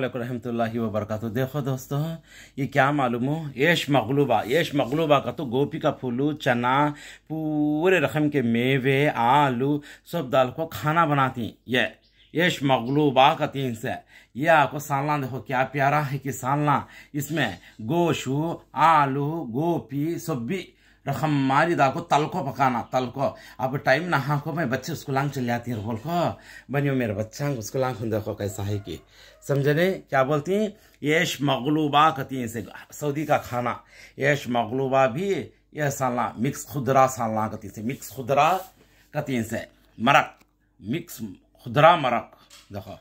रहमतुल्लाहि व देखो दोस्तों ये क्या मालूम हो यश मगलूबा यश मगलूबा का तो गोभी का फूलू चना पूरे रकम के मेवे आलू सब दाल को खाना बनाती ये यश मगलूबा का तीन से ये आपको सालना देखो क्या प्यारा है कि सालना इसमें गोशू आलू गोभी सब भी रकम मारी दाको तलको पकाना तलको अब टाइम ना को मैं बच्चे उसको लांग चले जाती हैं बोल को बनियो मेरे बच्चा उसको लांग हूँ देखो कैसा है कि समझने क्या बोलती हैं यश मगलूबा कहती हैं इसे सऊदी का खाना यश मगलूबा भी यह सालना मिक्स खुदरा सालना कहती से मिक्स खुदरा कहती हैं इसे मरक मिक्स खुदरा मरक देखो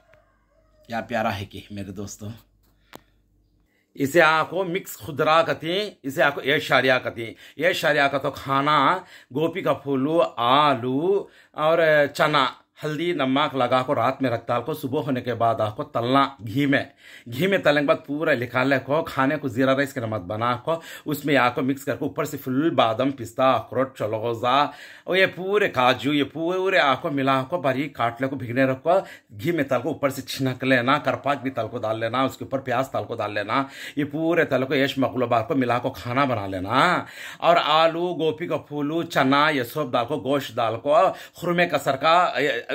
क्या प्यारा है कि मेरे दोस्तों इसे आको मिक्स खुदरा कहते हैं इसे आपको ऐशारिया कहते हैं ऐशारिया का तो खाना गोपी का फूलू आलू और चना हल्दी नमक लगा को रात में रख डाल को सुबह होने के बाद आपको तलना घी में घी में तलने के बाद पूरा ले को खाने को जीरा राइस के नमक बना को उसमें आपको तो मिक्स करके ऊपर से फुल बादम पिस्ता अखरोट चलोजा और ये पूरे काजू ये पूरे आपको मिला को बारीक काट ले को भिगने रखो घी में तल को ऊपर से छिनक लेना करपाक भी तल को डाल लेना उसके ऊपर प्याज तल को डाल लेना ये पूरे तल को यश मकलूबा को मिला को खाना बना लेना और आलू गोभी का फूलू चना ये सब डाल को गोश्त डाल को खुरमे कसर का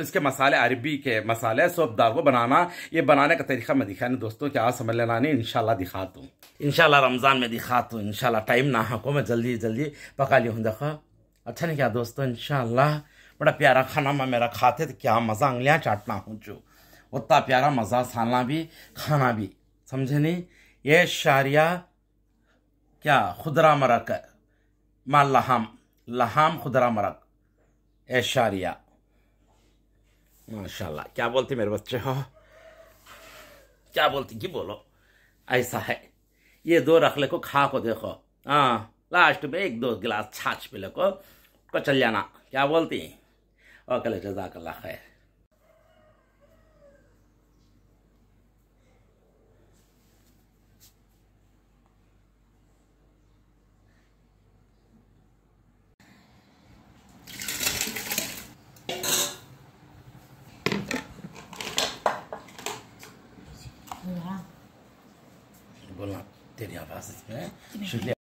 इसके मसाले अरबी के मसाले दाल को बनाना ये बनाने का तरीका मैं दिखा नहीं दोस्तों क्या समझ लेना नहीं इनशाला दिखा दूँ इनशाला रमज़ान में दिखा दूँ इनशाला टाइम ना हको मैं जल्दी जल्दी पका ली हूँ देखो अच्छा नहीं क्या दोस्तों इनशाला बड़ा प्यारा खाना मैं मेरा खाते तो क्या मज़ा उंगलियाँ चाटना हूँ जो उतना प्यारा मज़ा सालना भी खाना भी समझे नहीं ये शारिया क्या खुदरा मरक माँ लहाम लहाम खुदरा मरक ऐशारिया माशाल्लाह क्या बोलती मेरे बच्चे हो क्या बोलती कि बोलो ऐसा है ये दो रख ले को खा को देखो हाँ लास्ट में एक दो गिलास छाछ पी ले को, को चल जाना क्या बोलती ओके जजाकल्ला खैर 天天发，是的。